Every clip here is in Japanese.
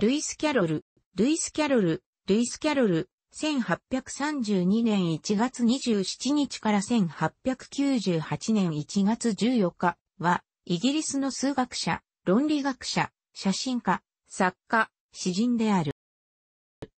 ルイス・キャロル、ルイス・キャロル、ルイス・キャロル、1832年1月27日から1898年1月14日は、イギリスの数学者、論理学者、写真家、作家、詩人である。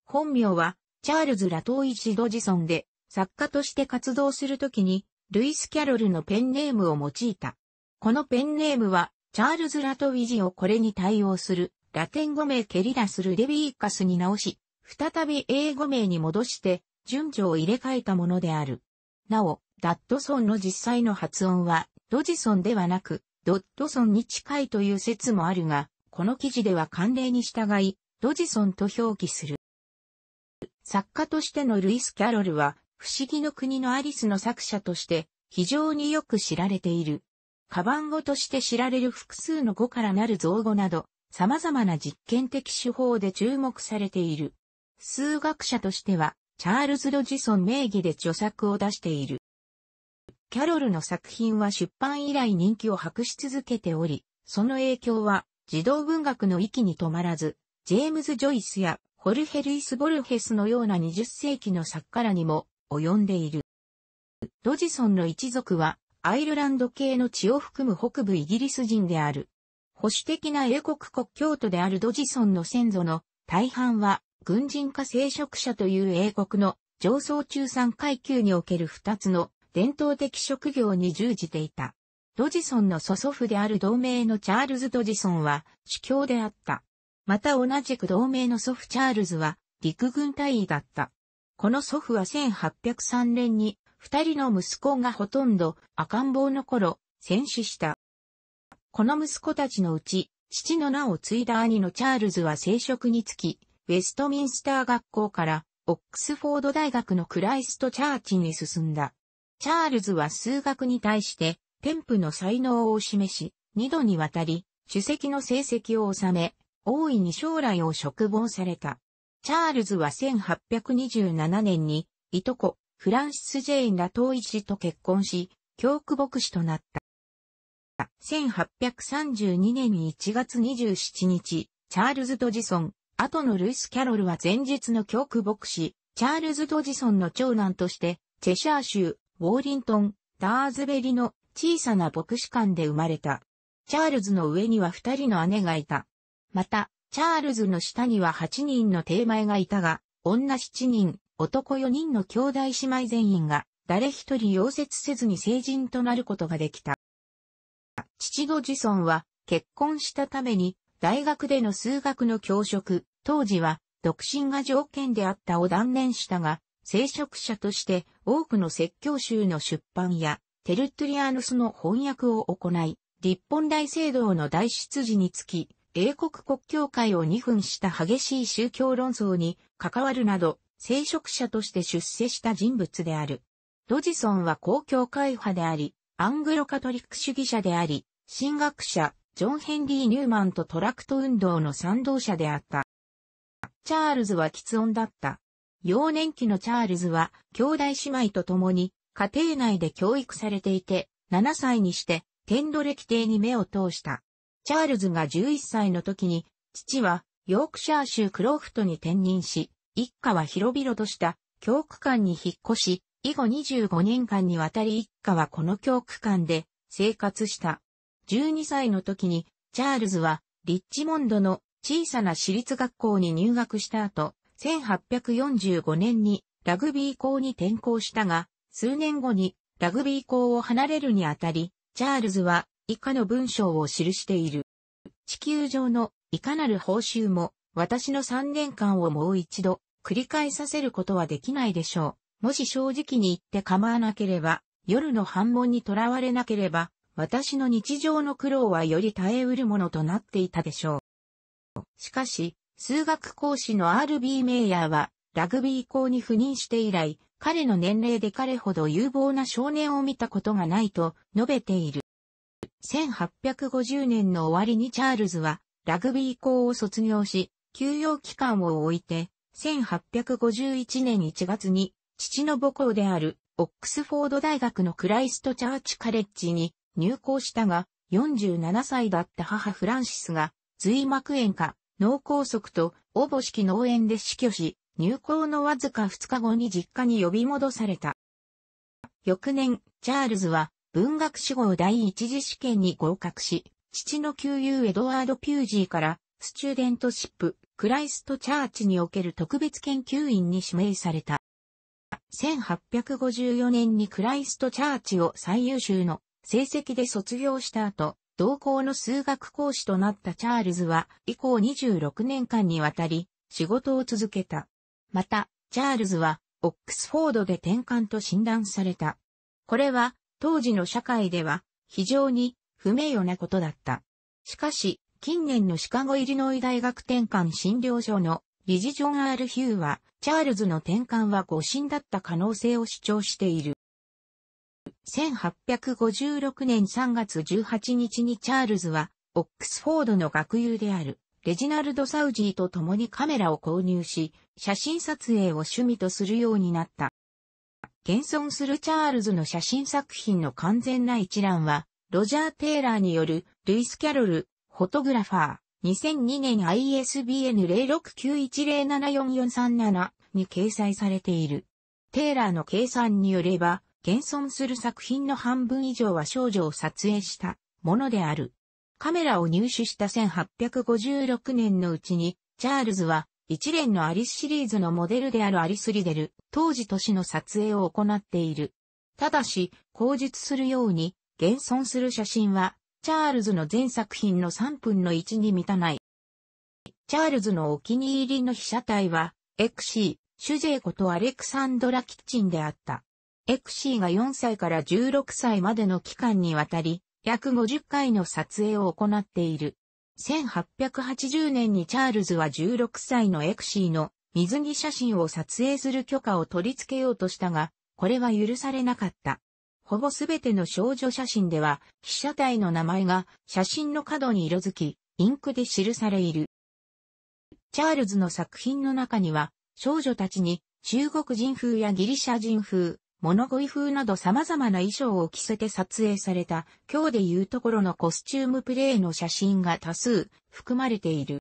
本名は、チャールズ・ラトーイチ・ドジソンで、作家として活動するときに、ルイス・キャロルのペンネームを用いた。このペンネームは、チャールズ・ラトウィジをこれに対応するラテン語名ケリラスルデビーカスに直し、再び英語名に戻して、順序を入れ替えたものである。なお、ダットソンの実際の発音は、ドジソンではなく、ドットソンに近いという説もあるが、この記事では慣例に従い、ドジソンと表記する。作家としてのルイス・キャロルは、不思議の国のアリスの作者として、非常によく知られている。カバン語として知られる複数の語からなる造語など、様々な実験的手法で注目されている。数学者としては、チャールズ・ロジソン名義で著作を出している。キャロルの作品は出版以来人気を博し続けており、その影響は児童文学の域に止まらず、ジェームズ・ジョイスやホルヘルイス・ボルヘスのような20世紀の作家らにも及んでいる。ロジソンの一族はアイルランド系の血を含む北部イギリス人である。保守的な英国国教徒であるドジソンの先祖の大半は軍人化聖職者という英国の上層中産階級における二つの伝統的職業に従事ていた。ドジソンの祖祖父である同盟のチャールズ・ドジソンは主教であった。また同じく同盟の祖父チャールズは陸軍隊員だった。この祖父は1803年に二人の息子がほとんど赤ん坊の頃戦死した。この息子たちのうち、父の名を継いだ兄のチャールズは聖職につき、ウェストミンスター学校から、オックスフォード大学のクライストチャーチに進んだ。チャールズは数学に対して、天賦の才能を示し、二度にわたり、主席の成績を収め、大いに将来を嘱望された。チャールズは1827年に、いとこ、フランシス・ジェインラ・トーイ氏と結婚し、教区牧師となった。1832年1月27日、チャールズ・ドジソン、後のルイス・キャロルは前日の教区牧師、チャールズ・ドジソンの長男として、チェシャー州、ウォーリントン、ダーズベリの小さな牧師館で生まれた。チャールズの上には二人の姉がいた。また、チャールズの下には八人の定前がいたが、女七人、男四人の兄弟姉妹全員が、誰一人溶接せずに成人となることができた。父度ジソンは結婚したために大学での数学の教職、当時は独身が条件であったを断念したが、聖職者として多くの説教集の出版やテルトリアヌスの翻訳を行い、立本大聖堂の大出事につき、英国国教会を2分した激しい宗教論争に関わるなど、聖職者として出世した人物である。ドジソンは公共会派であり、アングロカトリック主義者であり、神学者、ジョン・ヘンリー・ニューマンとトラクト運動の賛同者であった。チャールズは喫音だった。幼年期のチャールズは、兄弟姉妹と共に、家庭内で教育されていて、7歳にして、天奴歴帝に目を通した。チャールズが11歳の時に、父は、ヨークシャー州クローフトに転任し、一家は広々とした教区間に引っ越し、以後25年間にわたり一家はこの教区間で生活した。12歳の時に、チャールズは、リッチモンドの小さな私立学校に入学した後、1845年にラグビー校に転校したが、数年後にラグビー校を離れるにあたり、チャールズは以下の文章を記している。地球上のいかなる報酬も私の3年間をもう一度繰り返させることはできないでしょう。もし正直に言って構わなければ、夜の反問にとらわれなければ、私の日常の苦労はより耐えうるものとなっていたでしょう。しかし、数学講師の RB メイヤーは、ラグビー校に赴任して以来、彼の年齢で彼ほど有望な少年を見たことがないと述べている。1850年の終わりにチャールズは、ラグビー校を卒業し、休養期間を置いて、1851年1月に、父の母校である、オックスフォード大学のクライストチャーチカレッジに入校したが、47歳だった母フランシスが、髄膜炎か、脳梗塞と、おぼしき脳炎で死去し、入校のわずか2日後に実家に呼び戻された。翌年、チャールズは、文学志望第一次試験に合格し、父の旧友エドワード・ピュージーから、スチューデントシップ、クライスト・チャーチにおける特別研究員に指名された。1854年にクライスト・チャーチを最優秀の成績で卒業した後、同校の数学講師となったチャールズは、以降26年間にわたり、仕事を続けた。また、チャールズは、オックスフォードで転換と診断された。これは、当時の社会では、非常に不名誉なことだった。しかし、近年のシカゴイリノイ大学転換診療所の理事ジョン・アール・ヒューは、チャールズの転換は誤診だった可能性を主張している。1856年3月18日にチャールズは、オックスフォードの学友である、レジナルド・サウジーと共にカメラを購入し、写真撮影を趣味とするようになった。現存するチャールズの写真作品の完全な一覧は、ロジャー・テイラーによる、ルイス・キャロル、フォトグラファー、2002年 ISBN 0691074437に掲載されている。テイラーの計算によれば、現存する作品の半分以上は少女を撮影したものである。カメラを入手した1856年のうちに、チャールズは一連のアリスシリーズのモデルであるアリスリデル、当時都市の撮影を行っている。ただし、口述するように、現存する写真は、チャールズの全作品の3分の1に満たない。チャールズのお気に入りの被写体は、エクシー、シュジェイことアレクサンドラ・キッチンであった。エクシーが4歳から16歳までの期間にわたり、約50回の撮影を行っている。1880年にチャールズは16歳のエクシーの水着写真を撮影する許可を取り付けようとしたが、これは許されなかった。ほぼすべての少女写真では、被写体の名前が写真の角に色づき、インクで記されいる。チャールズの作品の中には、少女たちに中国人風やギリシャ人風、物食い風など様々な衣装を着せて撮影された、今日で言うところのコスチュームプレイの写真が多数含まれている。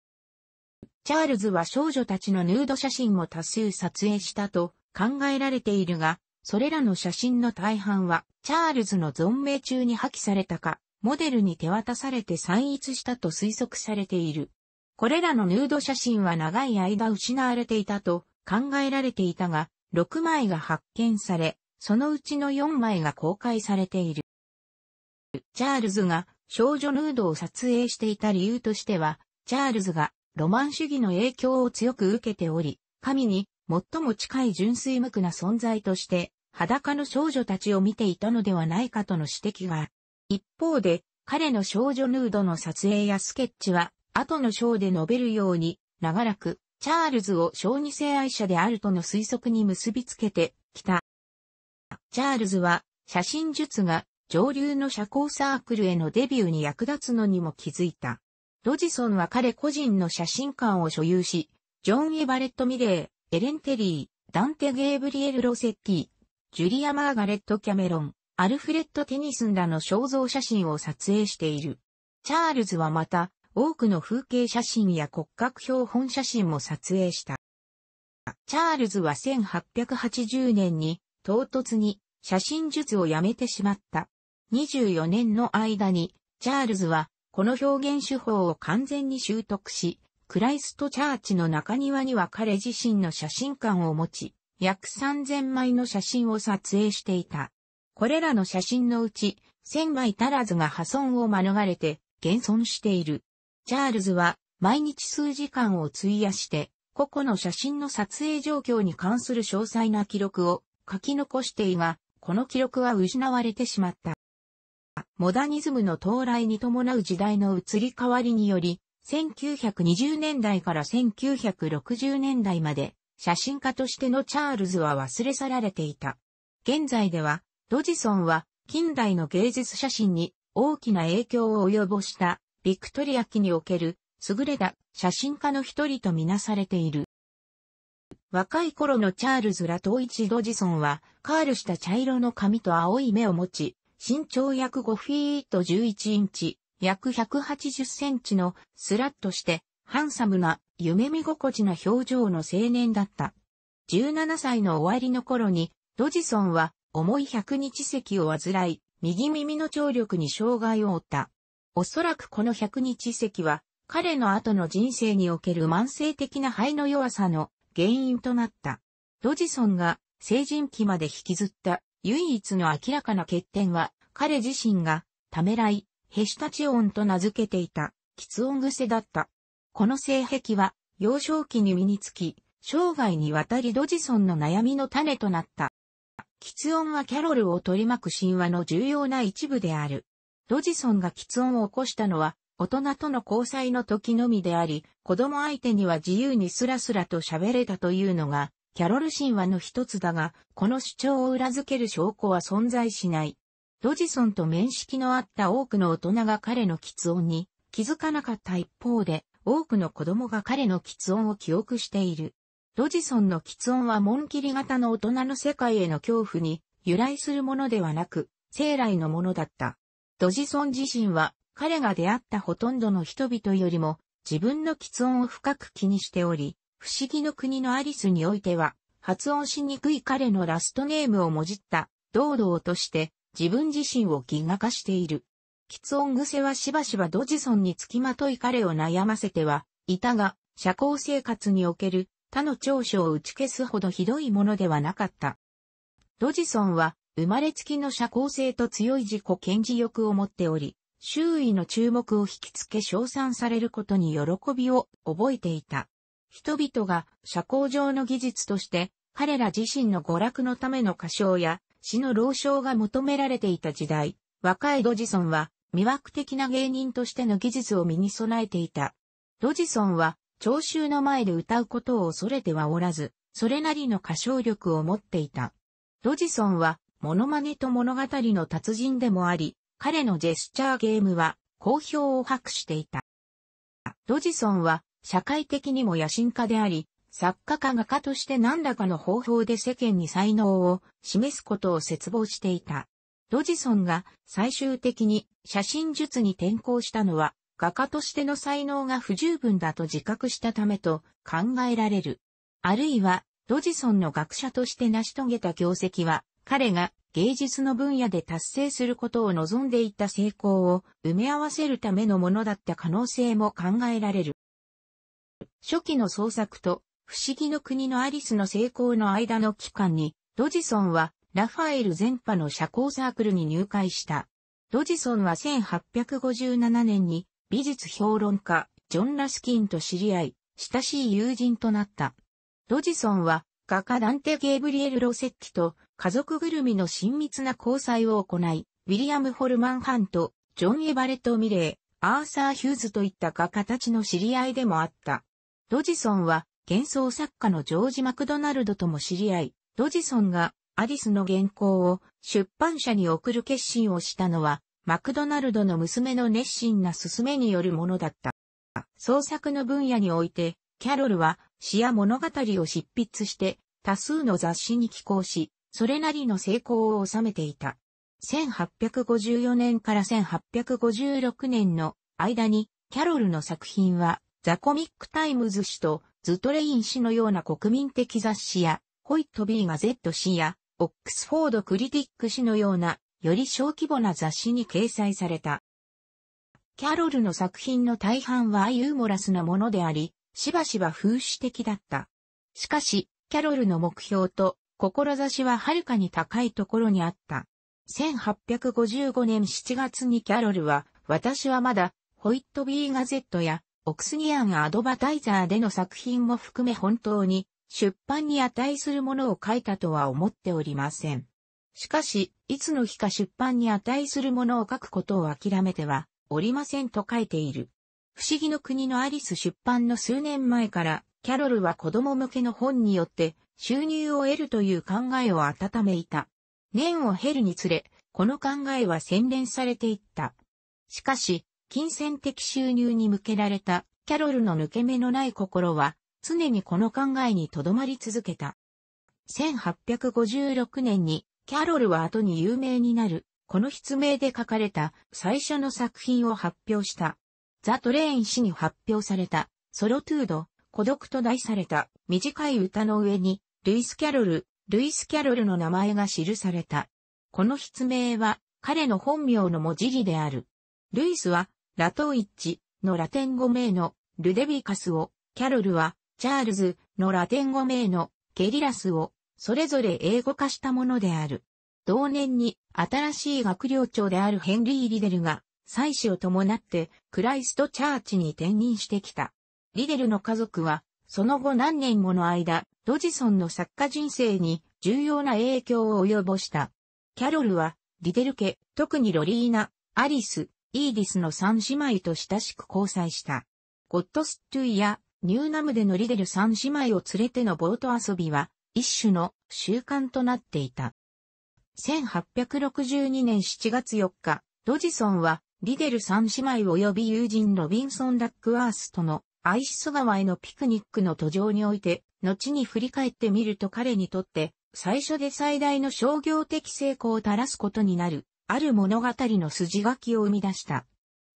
チャールズは少女たちのヌード写真も多数撮影したと考えられているが、それらの写真の大半は、チャールズの存命中に破棄されたか、モデルに手渡されて散逸したと推測されている。これらのヌード写真は長い間失われていたと考えられていたが、6枚が発見され、そのうちの4枚が公開されている。チャールズが少女ヌードを撮影していた理由としては、チャールズがロマン主義の影響を強く受けており、神に最も近い純粋無垢な存在として、裸の少女たちを見ていたのではないかとの指摘がある。一方で、彼の少女ヌードの撮影やスケッチは、後の章で述べるように、長らく、チャールズを小児性愛者であるとの推測に結びつけてきた。チャールズは写真術が上流の社交サークルへのデビューに役立つのにも気づいた。ロジソンは彼個人の写真館を所有し、ジョン・エバレット・ミレー、エレン・テリー、ダンテ・ゲーブリエル・ロセッティ、ジュリア・マーガレット・キャメロン、アルフレッド・テニスンらの肖像写真を撮影している。チャールズはまた、多くの風景写真や骨格標本写真も撮影した。チャールズは1880年に唐突に写真術をやめてしまった。24年の間に、チャールズは、この表現手法を完全に習得し、クライストチャーチの中庭には彼自身の写真館を持ち、約3000枚の写真を撮影していた。これらの写真のうち、1000枚足らずが破損を免れて、現存している。チャールズは、毎日数時間を費やして、個々の写真の撮影状況に関する詳細な記録を書き残していが、この記録は失われてしまった。モダニズムの到来に伴う時代の移り変わりにより、1920年代から1960年代まで写真家としてのチャールズは忘れ去られていた。現在では、ドジソンは近代の芸術写真に大きな影響を及ぼしたビクトリア期における優れた写真家の一人とみなされている。若い頃のチャールズ・ラトーイチ・ドジソンは、カールした茶色の髪と青い目を持ち、身長約5フィート11インチ、約180センチのスラッとして、ハンサムな、夢見心地な表情の青年だった。17歳の終わりの頃に、ドジソンは、重い百日咳を患い、右耳の聴力に障害を負った。おそらくこの百日咳は、彼の後の人生における慢性的な肺の弱さの原因となった。ドジソンが成人期まで引きずった唯一の明らかな欠点は彼自身がためらい、ヘシタチオンと名付けていた喫音癖だった。この性癖は幼少期に身につき、生涯にわたりドジソンの悩みの種となった。喫音はキャロルを取り巻く神話の重要な一部である。ドジソンが喫音を起こしたのは大人との交際の時のみであり、子供相手には自由にスラスラと喋れたというのが、キャロル神話の一つだが、この主張を裏付ける証拠は存在しない。ドジソンと面識のあった多くの大人が彼の喫音に気づかなかった一方で、多くの子供が彼の喫音を記憶している。ドジソンの喫音は紋切り型の大人の世界への恐怖に由来するものではなく、生来のものだった。ドジソン自身は彼が出会ったほとんどの人々よりも自分の喫音を深く気にしており、不思議の国のアリスにおいては、発音しにくい彼のラストネームをもじった堂々として自分自身をギガ化している。喫音癖はしばしばドジソンにつきまとい彼を悩ませては、いたが、社交生活における他の長所を打ち消すほどひどいものではなかった。ドジソンは生まれつきの社交性と強い自己顕示欲を持っており、周囲の注目を引きつけ称賛されることに喜びを覚えていた。人々が社交上の技術として彼ら自身の娯楽のための歌唱や詩の朗唱が求められていた時代、若いドジソンは魅惑的な芸人としての技術を身に備えていた。ドジソンは聴衆の前で歌うことを恐れてはおらず、それなりの歌唱力を持っていた。ドジソンはモノマネと物語の達人でもあり、彼のジェスチャーゲームは好評を博していた。ロジソンは社会的にも野心家であり、作家か画家として何らかの方法で世間に才能を示すことを絶望していた。ロジソンが最終的に写真術に転向したのは画家としての才能が不十分だと自覚したためと考えられる。あるいはロジソンの学者として成し遂げた業績は彼が芸術の分野で達成することを望んでいた成功を埋め合わせるためのものだった可能性も考えられる。初期の創作と不思議の国のアリスの成功の間の期間に、ドジソンはラファエル全派の社交サークルに入会した。ドジソンは1857年に美術評論家ジョン・ラスキンと知り合い、親しい友人となった。ドジソンは画家ダンテ・ゲーブリエル・ロセッキと家族ぐるみの親密な交際を行い、ウィリアム・ホルマン・ハント、ジョン・エバレット・ミレー、アーサー・ヒューズといった画家たちの知り合いでもあった。ドジソンは幻想作家のジョージ・マクドナルドとも知り合い、ドジソンがアリスの原稿を出版社に送る決心をしたのは、マクドナルドの娘の熱心な勧めによるものだった。創作の分野において、キャロルは詩や物語を執筆して多数の雑誌に寄稿し、それなりの成功を収めていた。1854年から1856年の間に、キャロルの作品は、ザ・コミック・タイムズ誌と、ズトレイン誌のような国民的雑誌や、ホイット・ビー・ガゼット誌や、オックスフォード・クリティック誌のような、より小規模な雑誌に掲載された。キャロルの作品の大半はユーモラスなものであり、しばしば風刺的だった。しかし、キャロルの目標と志ははるかに高いところにあった。1855年7月にキャロルは、私はまだ、ホイットビーガゼットや、オクスニアンアドバタイザーでの作品も含め本当に、出版に値するものを書いたとは思っておりません。しかし、いつの日か出版に値するものを書くことを諦めてはおりませんと書いている。不思議の国のアリス出版の数年前からキャロルは子供向けの本によって収入を得るという考えを温めいた。年を経るにつれ、この考えは洗練されていった。しかし、金銭的収入に向けられたキャロルの抜け目のない心は、常にこの考えに留まり続けた。1856年に、キャロルは後に有名になる、この筆名で書かれた最初の作品を発表した。ザ・トレイン氏に発表された、ソロトゥード、孤独と題された短い歌の上に、ルイス・キャロル、ルイス・キャロルの名前が記された。この筆名は彼の本名の文字義である。ルイスは、ラトウィッチのラテン語名のルデビカスを、キャロルは、チャールズのラテン語名のケリラスを、それぞれ英語化したものである。同年に、新しい学寮長であるヘンリー・リデルが、妻子を伴って、クライスト・チャーチに転任してきた。リデルの家族は、その後何年もの間、ドジソンの作家人生に重要な影響を及ぼした。キャロルは、リデル家、特にロリーナ、アリス、イーディスの三姉妹と親しく交際した。ゴッドストゥイやニューナムでのリデル三姉妹を連れてのボート遊びは、一種の習慣となっていた。1862年7月4日、ドジソンは、リデル三姉妹及び友人ロビンソン・ダックワースとのアイシス川へのピクニックの途上において、後に振り返ってみると彼にとって、最初で最大の商業的成功を垂らすことになる、ある物語の筋書きを生み出した。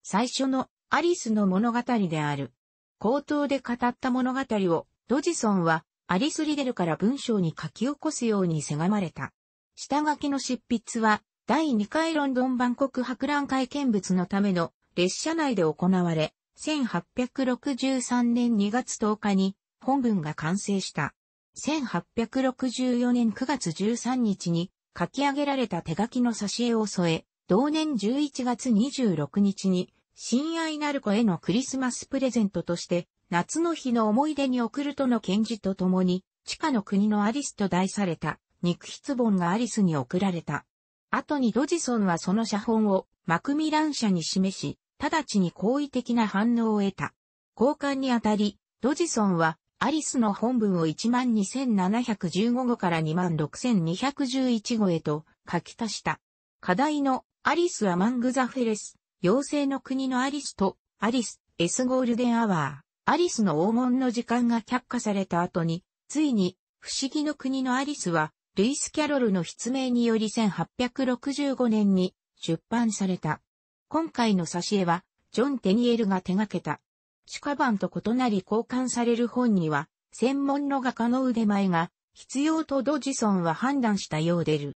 最初のアリスの物語である。口頭で語った物語を、ドジソンは、アリス・リデルから文章に書き起こすようにせがまれた。下書きの執筆は、第2回ロンドン万国博覧会見物のための列車内で行われ、1863年2月10日に本文が完成した。1864年9月13日に書き上げられた手書きの挿絵を添え、同年11月26日に親愛なる子へのクリスマスプレゼントとして夏の日の思い出に送るとの献字とともに、地下の国のアリスと題された肉筆本がアリスに送られた。後にドジソンはその写本をマクミラン社に示し、直ちに好意的な反応を得た。交換にあたり、ドジソンは、アリスの本文を12,715語から26,211語へと書き足した。課題のアリスはマングザフェレス、妖精の国のアリスと、アリス、エスゴールデンアワー、アリスの黄金の時間が却下された後に、ついに、不思議の国のアリスは、ルイス・キャロルの筆名により1865年に出版された。今回の挿絵は、ジョン・テニエルが手掛けた。主家版と異なり交換される本には、専門の画家の腕前が、必要とドジソンは判断したようでる。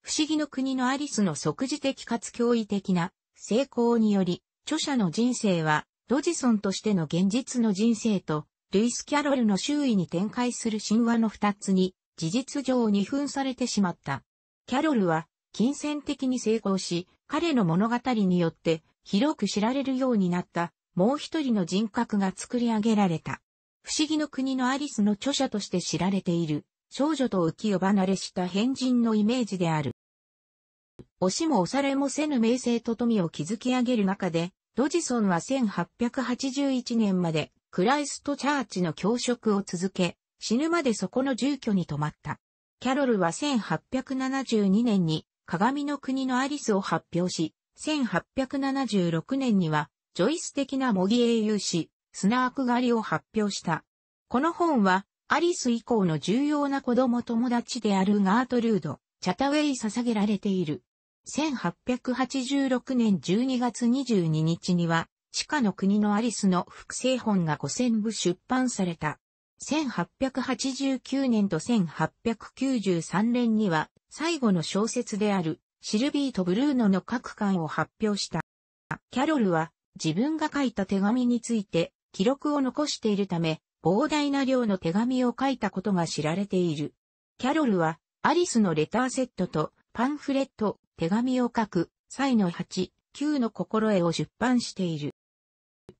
不思議の国のアリスの即時的かつ驚異的な成功により、著者の人生は、ドジソンとしての現実の人生と、ルイス・キャロルの周囲に展開する神話の二つに、事実上二分されてしまった。キャロルは、金銭的に成功し、彼の物語によって広く知られるようになったもう一人の人格が作り上げられた。不思議の国のアリスの著者として知られている少女と浮世離れした変人のイメージである。推しも押されもせぬ名声と富を築き上げる中で、ドジソンは1881年までクライストチャーチの教職を続け、死ぬまでそこの住居に泊まった。キャロルは1872年に鏡の国のアリスを発表し、1876年には、ジョイス的な模擬英雄誌、スナーク狩りを発表した。この本は、アリス以降の重要な子供友達であるガートルード、チャタウェイ捧げられている。1886年12月22日には、地下の国のアリスの複製本が5000部出版された。1889年と1893年には、最後の小説であるシルビーとブルーノの各巻を発表した。キャロルは自分が書いた手紙について記録を残しているため、膨大な量の手紙を書いたことが知られている。キャロルはアリスのレターセットとパンフレット、手紙を書く、際の8、9の心得を出版している。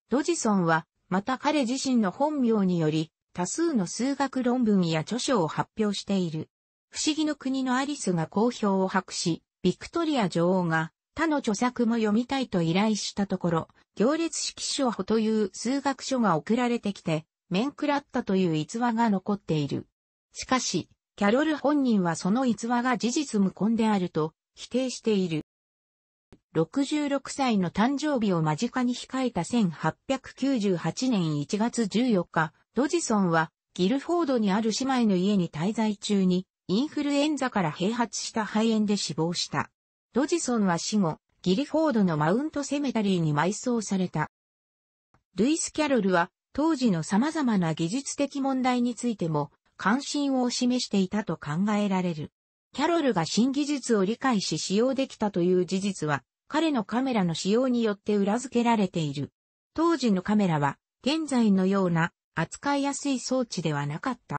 ドジソンは、また彼自身の本名により、多数の数学論文や著書を発表している。不思議の国のアリスが好評を博し、ビクトリア女王が他の著作も読みたいと依頼したところ、行列式書法という数学書が送られてきて、面食らったという逸話が残っている。しかし、キャロル本人はその逸話が事実無根であると否定している。66歳の誕生日を間近に控えた1898年1月14日、ドジソンはギルフォードにある姉妹の家に滞在中にインフルエンザから併発した肺炎で死亡した。ドジソンは死後、ギリフォードのマウントセメタリーに埋葬された。ルイス・キャロルは当時の様々な技術的問題についても関心を示していたと考えられる。キャロルが新技術を理解し使用できたという事実は彼のカメラの使用によって裏付けられている。当時のカメラは現在のような扱いやすい装置ではなかった。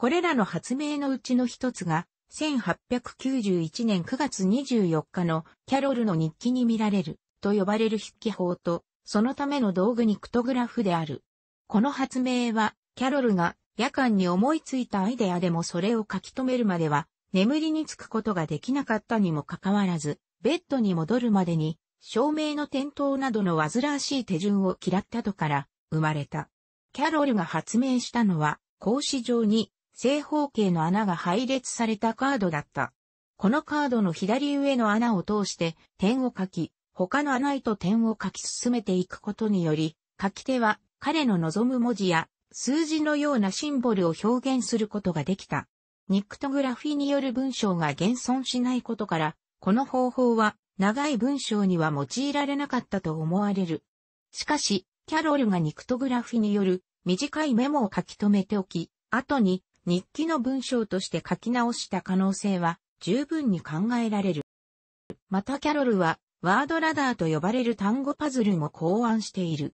これらの発明のうちの一つが、1891年9月24日のキャロルの日記に見られると呼ばれる筆記法と、そのための道具にクトグラフである。この発明は、キャロルが夜間に思いついたアイデアでもそれを書き留めるまでは、眠りにつくことができなかったにもかかわらず、ベッドに戻るまでに、照明の点灯などの煩わしい手順を嫌ったとから、生まれた。キャロルが発明したのは、格子状に正方形の穴が配列されたカードだった。このカードの左上の穴を通して点を書き、他の穴へと点を書き進めていくことにより、書き手は彼の望む文字や数字のようなシンボルを表現することができた。ニクトグラフィによる文章が現存しないことから、この方法は長い文章には用いられなかったと思われる。しかし、キャロルがニクトグラフィによる短いメモを書き留めておき、後に日記の文章として書き直した可能性は十分に考えられる。またキャロルは、ワードラダーと呼ばれる単語パズルも考案している。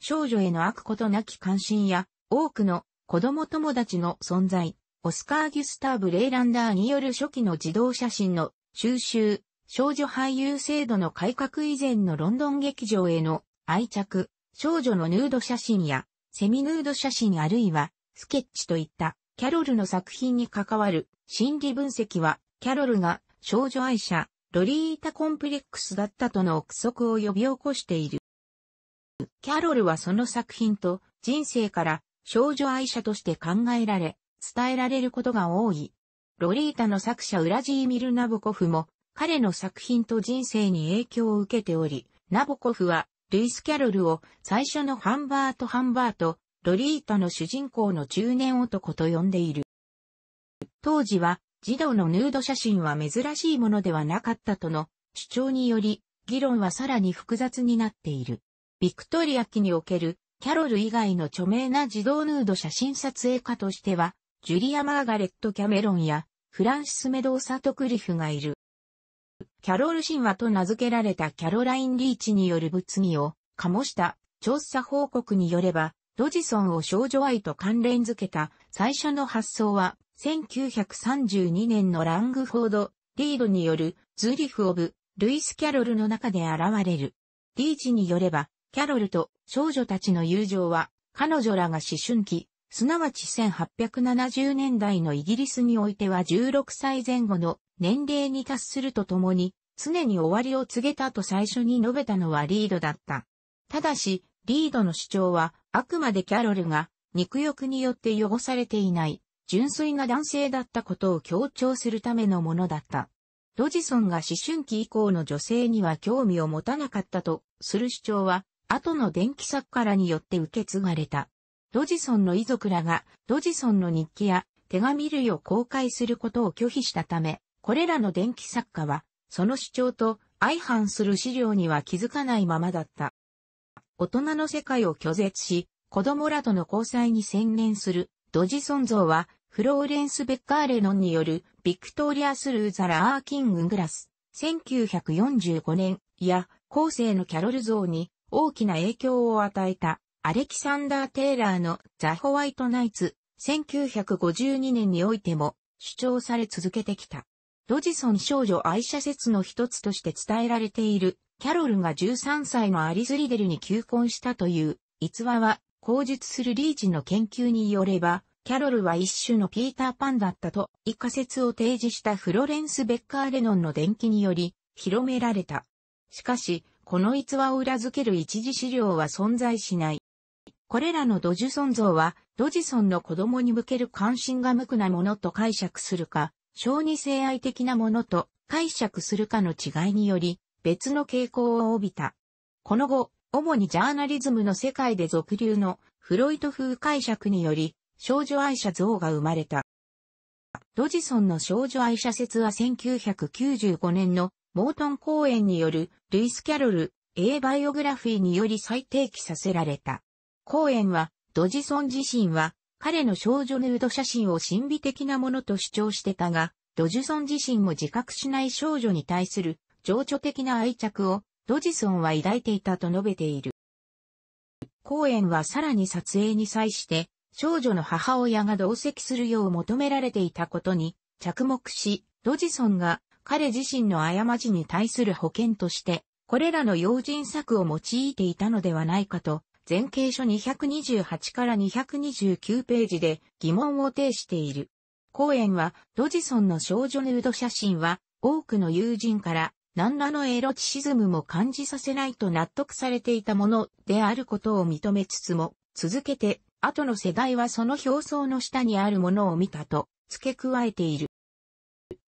少女への悪ことなき関心や、多くの子供友達の存在、オスカー・ギュスターブ・レイランダーによる初期の児童写真の収集、少女俳優制度の改革以前のロンドン劇場への愛着、少女のヌード写真やセミヌード写真あるいはスケッチといったキャロルの作品に関わる心理分析は、キャロルが少女愛者、ロリータコンプレックスだったとの憶測を呼び起こしている。キャロルはその作品と人生から少女愛者として考えられ、伝えられることが多い。ロリータの作者ウラジーミル・ナボコフも彼の作品と人生に影響を受けており、ナボコフはルイス・キャロルを最初のハンバート・ハンバートロリータの主人公の中年男と呼んでいる。当時は、児童のヌード写真は珍しいものではなかったとの主張により、議論はさらに複雑になっている。ビクトリア期におけるキャロル以外の著名な児童ヌード写真撮影家としては、ジュリア・マーガレット・キャメロンやフランシス・メドーサ・トクリフがいる。キャロル神話と名付けられたキャロライン・リーチによる物議を醸した調査報告によれば、ロジソンを少女愛と関連づけた最初の発想は、1932年のラングフォード・リードによるズリフ・オブ・ルイス・キャロルの中で現れる。リーチによれば、キャロルと少女たちの友情は、彼女らが思春期、すなわち1870年代のイギリスにおいては16歳前後の年齢に達するとともに、常に終わりを告げたと最初に述べたのはリードだった。ただし、リードの主張は、あくまでキャロルが肉欲によって汚されていない純粋な男性だったことを強調するためのものだった。ロジソンが思春期以降の女性には興味を持たなかったとする主張は、後の電気作家らによって受け継がれた。ロジソンの遺族らが、ロジソンの日記や手紙類を公開することを拒否したため、これらの電気作家は、その主張と相反する資料には気づかないままだった。大人の世界を拒絶し、子供らとの交際に専念する、ドジソン像は、フローレンス・ベッカーレノンによる、ビクトリアス・ルーザ・ラー・キング・グラス、1945年、や、後世のキャロル像に、大きな影響を与えた、アレキサンダー・テイラーのザ・ホワイト・ナイツ、1952年においても、主張され続けてきた。ドジソン少女愛写説の一つとして伝えられている、キャロルが13歳のアリス・リデルに求婚したという逸話は、口述するリーチの研究によれば、キャロルは一種のピーターパンだったと、一仮説を提示したフロレンス・ベッカー・レノンの伝記により、広められた。しかし、この逸話を裏付ける一時資料は存在しない。これらのドジュソン像は、ドジソンの子供に向ける関心が無垢なものと解釈するか、小児性愛的なものと解釈するかの違いにより、別の傾向を帯びた。この後、主にジャーナリズムの世界で俗流のフロイト風解釈により、少女愛者像が生まれた。ドジソンの少女愛者説は1995年のモートン公演によるルイス・キャロル A バイオグラフィーにより再定期させられた。公演はドジソン自身は彼の少女ヌード写真を神秘的なものと主張してたが、ドジソン自身も自覚しない少女に対する情緒的な愛着をロジソンは抱いていたと述べている。公演はさらに撮影に際して、少女の母親が同席するよう求められていたことに着目し、ロジソンが彼自身の過ちに対する保険として、これらの用心策を用いていたのではないかと、前傾書228から229ページで疑問を呈している。コ演は、ドジソンの少女ヌード写真は、多くの友人から何らのエロチシズムも感じさせないと納得されていたものであることを認めつつも、続けて、後の世代はその表層の下にあるものを見たと、付け加えている。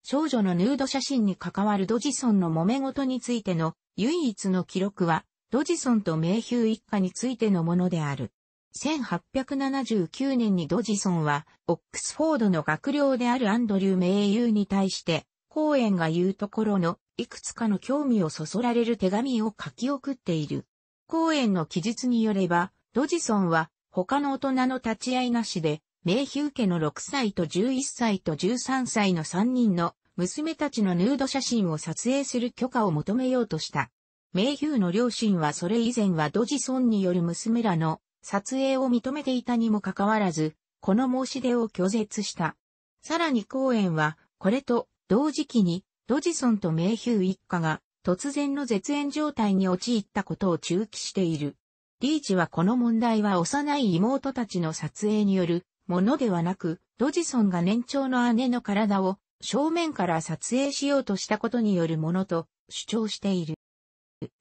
少女のヌード写真に関わるドジソンの揉め事についての唯一の記録は、ドジソンとメイヒュー一家についてのものである。1879年にドジソンは、オックスフォードの学寮であるアンドリュー・メイユーに対して、公園が言うところのいくつかの興味をそそられる手紙を書き送っている。公園の記述によれば、ドジソンは他の大人の立ち会いなしで、メイヒュー家の6歳と11歳と13歳の3人の娘たちのヌード写真を撮影する許可を求めようとした。メイヒューの両親はそれ以前はドジソンによる娘らの撮影を認めていたにもかかわらず、この申し出を拒絶した。さらに公園は、これと同時期にドジソンとメイヒュー一家が突然の絶縁状態に陥ったことを中期している。リーチはこの問題は幼い妹たちの撮影によるものではなく、ドジソンが年長の姉の体を正面から撮影しようとしたことによるものと主張している。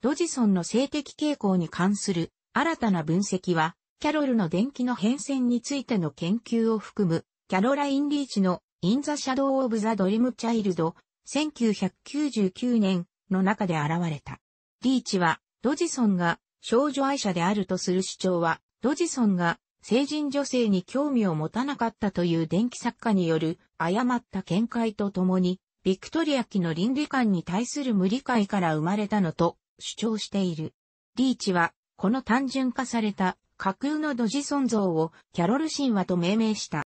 ドジソンの性的傾向に関する新たな分析は、キャロルの電気の変遷についての研究を含む、キャロライン・リーチのインザ・シャドウ・オブ・ザ・ドリム・チャイルド1999年の中で現れた。リーチは、ドジソンが少女愛者であるとする主張は、ドジソンが成人女性に興味を持たなかったという電気作家による誤った見解とともに、ビクトリア期の倫理観に対する無理解から生まれたのと主張している。リーチは、この単純化された架空のドジソン像をキャロル神話と命名した。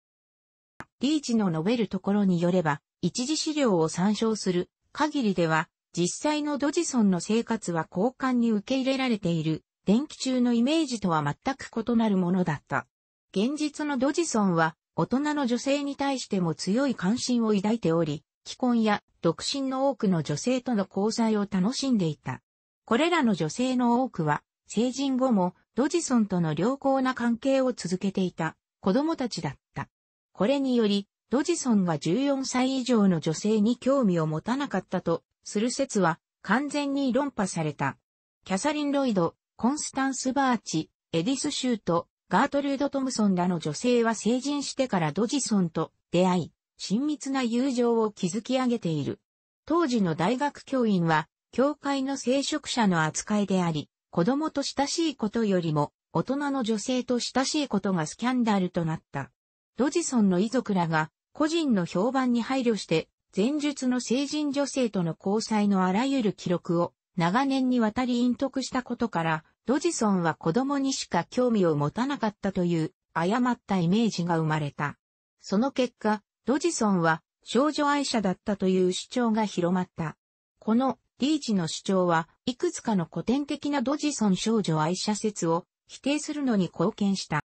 リーチの述べるところによれば、一時資料を参照する限りでは、実際のドジソンの生活は交換に受け入れられている、電気中のイメージとは全く異なるものだった。現実のドジソンは、大人の女性に対しても強い関心を抱いており、既婚や独身の多くの女性との交際を楽しんでいた。これらの女性の多くは、成人後もドジソンとの良好な関係を続けていた子供たちだった。これにより、ドジソンは14歳以上の女性に興味を持たなかったとする説は完全に論破された。キャサリン・ロイド、コンスタンス・バーチ、エディス・シュート、ガートルード・トムソンらの女性は成人してからドジソンと出会い、親密な友情を築き上げている。当時の大学教員は、教会の聖職者の扱いであり、子供と親しいことよりも、大人の女性と親しいことがスキャンダルとなった。ロジソンの遺族らが個人の評判に配慮して、前述の成人女性との交際のあらゆる記録を長年にわたり隠匿したことから、ロジソンは子供にしか興味を持たなかったという誤ったイメージが生まれた。その結果、ロジソンは少女愛者だったという主張が広まった。このリーチの主張はいくつかの古典的なドジソン少女愛者説を否定するのに貢献した。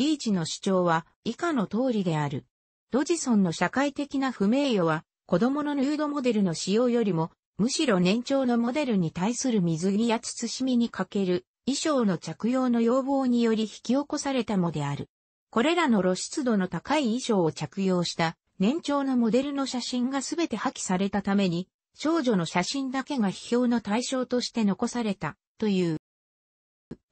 リーチの主張は以下の通りである。ドジソンの社会的な不名誉は子供のヌードモデルの使用よりもむしろ年長のモデルに対する水着や慎みに欠ける衣装の着用の要望により引き起こされたもである。これらの露出度の高い衣装を着用した年長のモデルの写真が全て破棄されたために少女の写真だけが批評の対象として残されたという。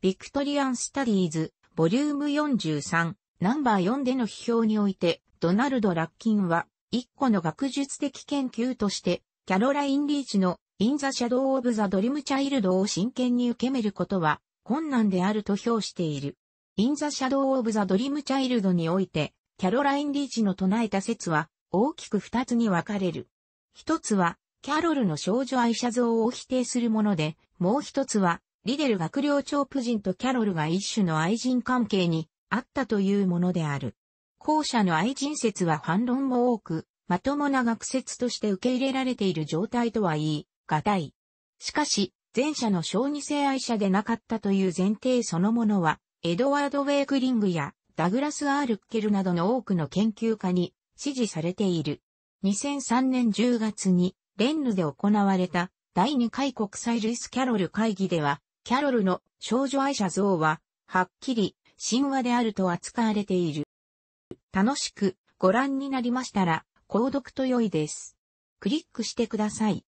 ビクトリアン・スタディーズボリューム43、ナンバー4での批評において、ドナルド・ラッキンは、一個の学術的研究として、キャロライン・リーチの、イン・ザ・シャドウ・オブ・ザ・ドリーム・チャイルドを真剣に受けめることは、困難であると評している。イン・ザ・シャドウ・オブ・ザ・ドリーム・チャイルドにおいて、キャロライン・リーチの唱えた説は、大きく二つに分かれる。一つは、キャロルの少女愛者像を否定するもので、もう一つは、リデル学寮長夫人とキャロルが一種の愛人関係にあったというものである。後者の愛人説は反論も多く、まともな学説として受け入れられている状態とは言い、難い。しかし、前者の小児性愛者でなかったという前提そのものは、エドワード・ウェイクリングやダグラス・アールケルなどの多くの研究家に支持されている。2003年10月にレンヌで行われた第2回国際ルイス・キャロル会議ではキャロルの少女愛者像は、はっきり神話であると扱われている。楽しくご覧になりましたら、購読と良いです。クリックしてください。